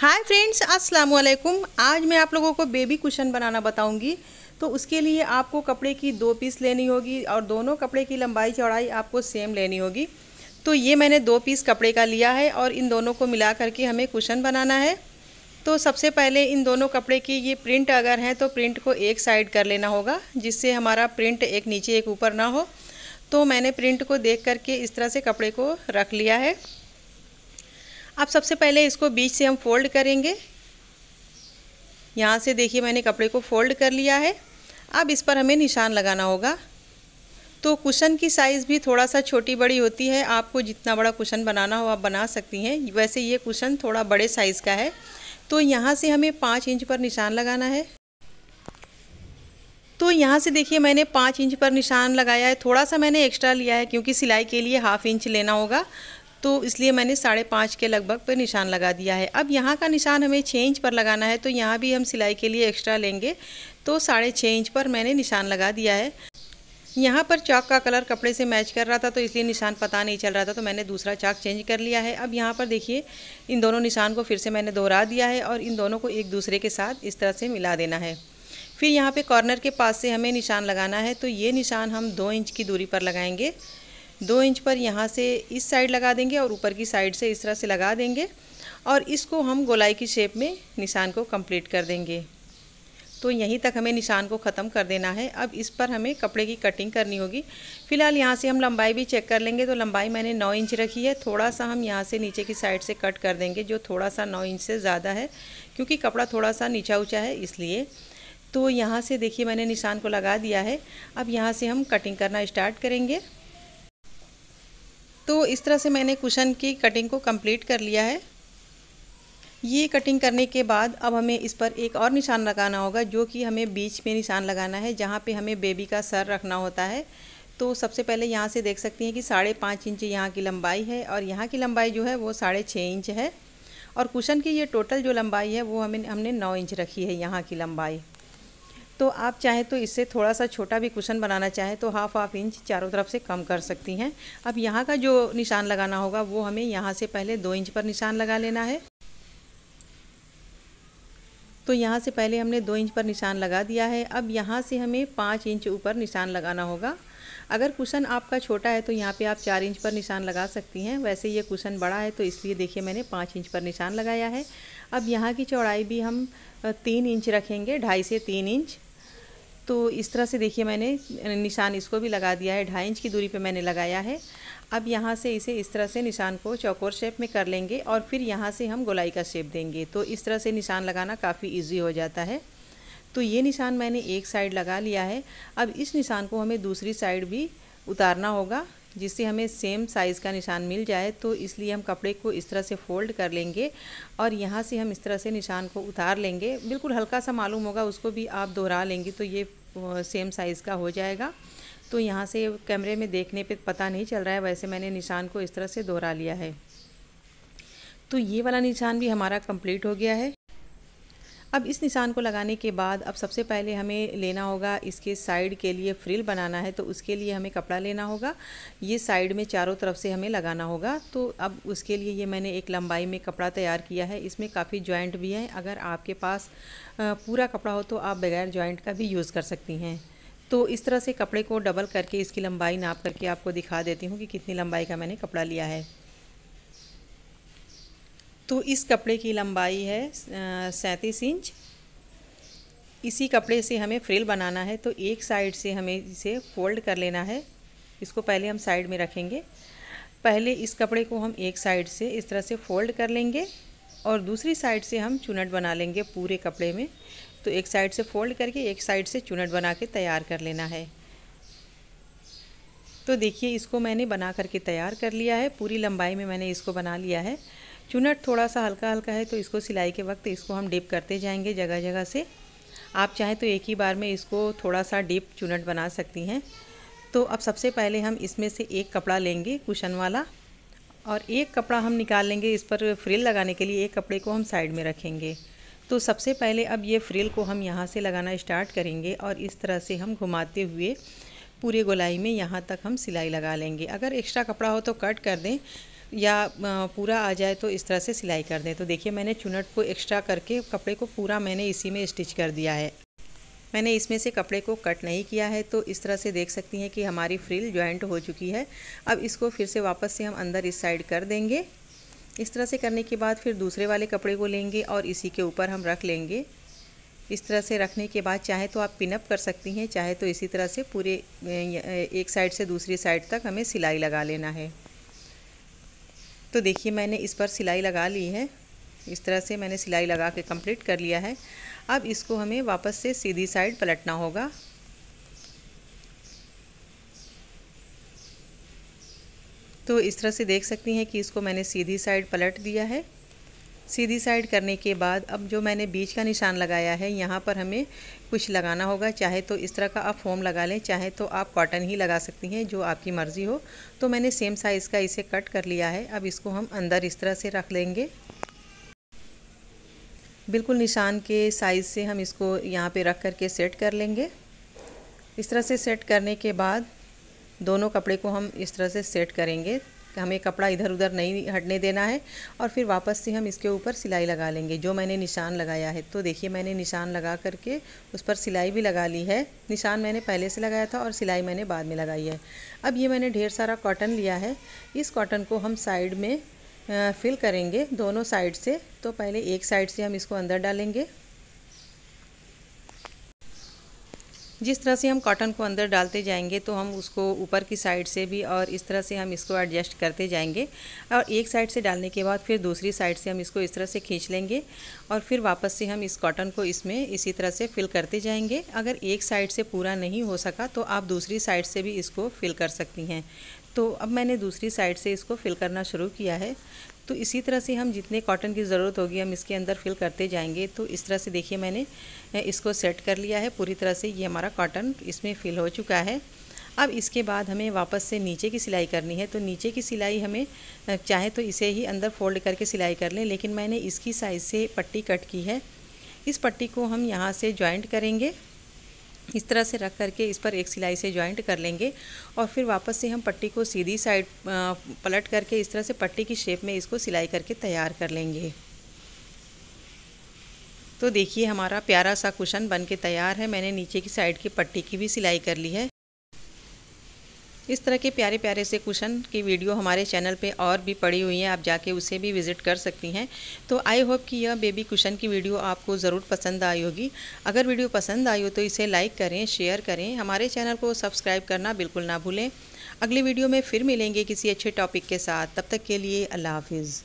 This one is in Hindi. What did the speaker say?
हाय फ्रेंड्स अस्सलाम वालेकुम आज मैं आप लोगों को बेबी कुशन बनाना बताऊंगी तो उसके लिए आपको कपड़े की दो पीस लेनी होगी और दोनों कपड़े की लंबाई चौड़ाई आपको सेम लेनी होगी तो ये मैंने दो पीस कपड़े का लिया है और इन दोनों को मिला करके हमें कुशन बनाना है तो सबसे पहले इन दोनों कपड़े की ये प्रिंट अगर हैं तो प्रिंट को एक साइड कर लेना होगा जिससे हमारा प्रिंट एक नीचे एक ऊपर ना हो तो मैंने प्रिंट को देख करके इस तरह से कपड़े को रख लिया है अब सबसे पहले इसको बीच से हम फोल्ड करेंगे यहाँ से देखिए मैंने कपड़े को फोल्ड कर लिया है अब इस पर हमें निशान लगाना होगा तो कुशन की साइज़ भी थोड़ा सा छोटी बड़ी होती है आपको जितना बड़ा कुशन बनाना हो आप बना सकती हैं वैसे ये कुशन थोड़ा बड़े साइज़ का है तो यहाँ से हमें पाँच इंच पर निशान लगाना है तो यहाँ से देखिए मैंने पाँच इंच पर निशान लगाया है थोड़ा सा मैंने एक्स्ट्रा लिया है क्योंकि सिलाई के लिए हाफ़ इंच लेना होगा तो इसलिए मैंने साढ़े पाँच के लगभग पर निशान लगा दिया है अब यहाँ का निशान हमें छः इंच पर लगाना है तो यहाँ भी हम सिलाई के लिए एक्स्ट्रा लेंगे तो साढ़े छः इंच पर मैंने निशान लगा दिया है यहाँ पर चाक का कलर कपड़े से मैच कर रहा था तो इसलिए निशान पता नहीं चल रहा था तो मैंने दूसरा चाक चेंज कर लिया है अब यहाँ पर देखिए इन दोनों निशान को फिर से मैंने दोहरा दिया है और इन दोनों को एक दूसरे के साथ इस तरह से मिला देना है फिर यहाँ पे कॉर्नर के पास से हमें निशान लगाना है तो ये निशान हम दो इंच की दूरी पर लगाएंगे दो इंच पर यहाँ से इस साइड लगा देंगे और ऊपर की साइड से इस तरह से लगा देंगे और इसको हम गोलाई की शेप में निशान को कंप्लीट कर देंगे तो यहीं तक हमें निशान को ख़त्म कर देना है अब इस पर हमें कपड़े की कटिंग करनी होगी फिलहाल यहाँ से हम लंबाई भी चेक कर लेंगे तो लंबाई मैंने 9 इंच रखी है थोड़ा सा हम यहाँ से नीचे की साइड से कट कर देंगे जो थोड़ा सा 9 इंच से ज़्यादा है क्योंकि कपड़ा थोड़ा सा नीचा ऊँचा है इसलिए तो यहाँ से देखिए मैंने निशान को लगा दिया है अब यहाँ से हम कटिंग करना स्टार्ट करेंगे तो इस तरह से मैंने कुशन की कटिंग को कंप्लीट कर लिया है ये कटिंग करने के बाद अब हमें इस पर एक और निशान लगाना होगा जो कि हमें बीच में निशान लगाना है जहाँ पे हमें बेबी का सर रखना होता है तो सबसे पहले यहाँ से देख सकती हैं कि साढ़े पाँच इंच यहाँ की लंबाई है और यहाँ की लंबाई जो है वो साढ़े छः इंच है और कुशन की ये टोटल जो लंबाई है वो हमें हमने नौ इंच रखी है यहाँ की लंबाई तो आप चाहें तो इससे थोड़ा सा छोटा भी कुशन बनाना चाहें तो हाफ हाफ इंच चारों तरफ से कम कर सकती हैं अब यहाँ का जो निशान लगाना होगा वो हमें यहाँ से पहले दो इंच पर निशान लगा लेना है तो यहाँ से पहले हमने दो इंच पर निशान लगा दिया है अब यहाँ से हमें पाँच इंच ऊपर निशान लगाना होगा अगर कुशन आपका छोटा है तो यहाँ पे आप चार इंच पर निशान लगा सकती हैं वैसे ये कुशन बड़ा है तो इसलिए देखिए मैंने पाँच इंच पर निशान लगाया है अब यहाँ की चौड़ाई भी हम तीन इंच रखेंगे ढाई से तीन इंच तो इस तरह से देखिए मैंने निशान इसको भी लगा दिया है ढाई इंच की दूरी पे मैंने लगाया है अब यहाँ से इसे इस तरह से निशान को चौकोर शेप में कर लेंगे और फिर यहाँ से हम गोलाई का शेप देंगे तो इस तरह से निशान लगाना काफ़ी ईजी हो जाता है तो ये निशान मैंने एक साइड लगा लिया है अब इस निशान को हमें दूसरी साइड भी उतारना होगा जिससे हमें सेम साइज़ का निशान मिल जाए तो इसलिए हम कपड़े को इस तरह से फ़ोल्ड कर लेंगे और यहाँ से हम इस तरह से निशान को उतार लेंगे बिल्कुल हल्का सा मालूम होगा उसको भी आप दोहरा लेंगे तो ये सेम साइज़ का हो जाएगा तो यहाँ से कैमरे में देखने पे पता नहीं चल रहा है वैसे मैंने निशान को इस तरह से दोहरा लिया है तो ये वाला निशान भी हमारा कंप्लीट हो गया है अब इस निशान को लगाने के बाद अब सबसे पहले हमें लेना होगा इसके साइड के लिए फ्रिल बनाना है तो उसके लिए हमें कपड़ा लेना होगा ये साइड में चारों तरफ से हमें लगाना होगा तो अब उसके लिए ये मैंने एक लंबाई में कपड़ा तैयार किया है इसमें काफ़ी जॉइंट भी हैं अगर आपके पास पूरा कपड़ा हो तो आप बगैर जॉइंट का भी यूज़ कर सकती हैं तो इस तरह से कपड़े को डबल करके इसकी लंबाई नाप करके आपको दिखा देती हूँ कि कितनी लंबाई का मैंने कपड़ा लिया है तो इस कपड़े की लंबाई है सैंतीस इंच इसी कपड़े से हमें फ्रिल बनाना है तो एक साइड से हमें इसे फोल्ड कर लेना है इसको पहले हम साइड में रखेंगे पहले इस कपड़े को हम एक साइड से इस तरह से फोल्ड कर लेंगे और दूसरी साइड से हम चुनट बना लेंगे पूरे कपड़े में तो एक साइड से फोल्ड करके एक साइड से चुनट बना के तैयार कर लेना है तो देखिए इसको मैंने बना करके तैयार कर लिया है पूरी लंबाई में मैंने इसको बना लिया है चुनट थोड़ा सा हल्का हल्का है तो इसको सिलाई के वक्त इसको हम डिप करते जाएंगे जगह जगह से आप चाहें तो एक ही बार में इसको थोड़ा सा डिप चुनट बना सकती हैं तो अब सबसे पहले हम इसमें से एक कपड़ा लेंगे कुशन वाला और एक कपड़ा हम निकाल लेंगे इस पर फ्रिल लगाने के लिए एक कपड़े को हम साइड में रखेंगे तो सबसे पहले अब ये फ्रिल को हम यहाँ से लगाना स्टार्ट करेंगे और इस तरह से हम घुमाते हुए पूरे गोलाई में यहाँ तक हम सिलाई लगा लेंगे अगर एक्स्ट्रा कपड़ा हो तो कट कर दें या पूरा आ जाए तो इस तरह से सिलाई कर दें तो देखिए मैंने चुनट को एक्स्ट्रा करके कपड़े को पूरा मैंने इसी में स्टिच कर दिया है मैंने इसमें से कपड़े को कट नहीं किया है तो इस तरह से देख सकती हैं कि हमारी फ्रिल ज्वाइंट हो चुकी है अब इसको फिर से वापस से हम अंदर इस साइड कर देंगे इस तरह से करने के बाद फिर दूसरे वाले कपड़े को लेंगे और इसी के ऊपर हम रख लेंगे इस तरह से रखने के बाद चाहे तो आप पिनअप कर सकती हैं चाहे तो इसी तरह से पूरे एक साइड से दूसरी साइड तक हमें सिलाई लगा लेना है तो देखिए मैंने इस पर सिलाई लगा ली है इस तरह से मैंने सिलाई लगा के कंप्लीट कर लिया है अब इसको हमें वापस से सीधी साइड पलटना होगा तो इस तरह से देख सकती हैं कि इसको मैंने सीधी साइड पलट दिया है सीधी साइड करने के बाद अब जो मैंने बीच का निशान लगाया है यहाँ पर हमें कुछ लगाना होगा चाहे तो इस तरह का आप फोम लगा लें चाहे तो आप कॉटन ही लगा सकती हैं जो आपकी मर्ज़ी हो तो मैंने सेम साइज़ का इसे कट कर लिया है अब इसको हम अंदर इस तरह से रख लेंगे बिल्कुल निशान के साइज़ से हम इसको यहाँ पे रख करके सेट कर लेंगे इस तरह से सेट करने के बाद दोनों कपड़े को हम इस तरह से सेट करेंगे हमें कपड़ा इधर उधर नहीं हटने देना है और फिर वापस से हम इसके ऊपर सिलाई लगा लेंगे जो मैंने निशान लगाया है तो देखिए मैंने निशान लगा करके उस पर सिलाई भी लगा ली है निशान मैंने पहले से लगाया था और सिलाई मैंने बाद में लगाई है अब ये मैंने ढेर सारा कॉटन लिया है इस कॉटन को हम साइड में फिल करेंगे दोनों साइड से तो पहले एक साइड से हम इसको अंदर डालेंगे जिस तरह से हम कॉटन को अंदर डालते जाएंगे तो हम उसको ऊपर की साइड से भी और इस तरह से हम इसको एडजस्ट करते जाएंगे और एक साइड से डालने के बाद फिर दूसरी साइड से हम इसको इस तरह से खींच लेंगे और फिर वापस से हम इस कॉटन को इसमें इसी तरह से फिल करते जाएंगे अगर एक साइड से पूरा नहीं हो सका तो आप दूसरी साइड से भी इसको फिल कर सकती हैं तो अब मैंने दूसरी साइड से इसको फिल करना शुरू किया है तो इसी तरह से हम जितने कॉटन की ज़रूरत होगी हम इसके अंदर फिल करते जाएंगे तो इस तरह से देखिए मैंने इसको सेट कर लिया है पूरी तरह से ये हमारा कॉटन इसमें फिल हो चुका है अब इसके बाद हमें वापस से नीचे की सिलाई करनी है तो नीचे की सिलाई हमें चाहे तो इसे ही अंदर फोल्ड करके सिलाई कर लें लेकिन मैंने इसकी साइज़ से पट्टी कट की है इस पट्टी को हम यहाँ से ज्वाइंट करेंगे इस तरह से रख करके इस पर एक सिलाई से ज्वाइंट कर लेंगे और फिर वापस से हम पट्टी को सीधी साइड पलट करके इस तरह से पट्टी की शेप में इसको सिलाई करके तैयार कर लेंगे तो देखिए हमारा प्यारा सा कुशन बन के तैयार है मैंने नीचे की साइड की पट्टी की भी सिलाई कर ली है इस तरह के प्यारे प्यारे से क्वेश्चन की वीडियो हमारे चैनल पे और भी पड़ी हुई हैं आप जाके उसे भी विज़िट कर सकती हैं तो आई होप कि यह बेबी क्वेश्चन की वीडियो आपको ज़रूर पसंद आई होगी अगर वीडियो पसंद आई हो तो इसे लाइक करें शेयर करें हमारे चैनल को सब्सक्राइब करना बिल्कुल ना भूलें अगली वीडियो में फिर मिलेंगे किसी अच्छे टॉपिक के साथ तब तक के लिए अल्लाह हाफिज़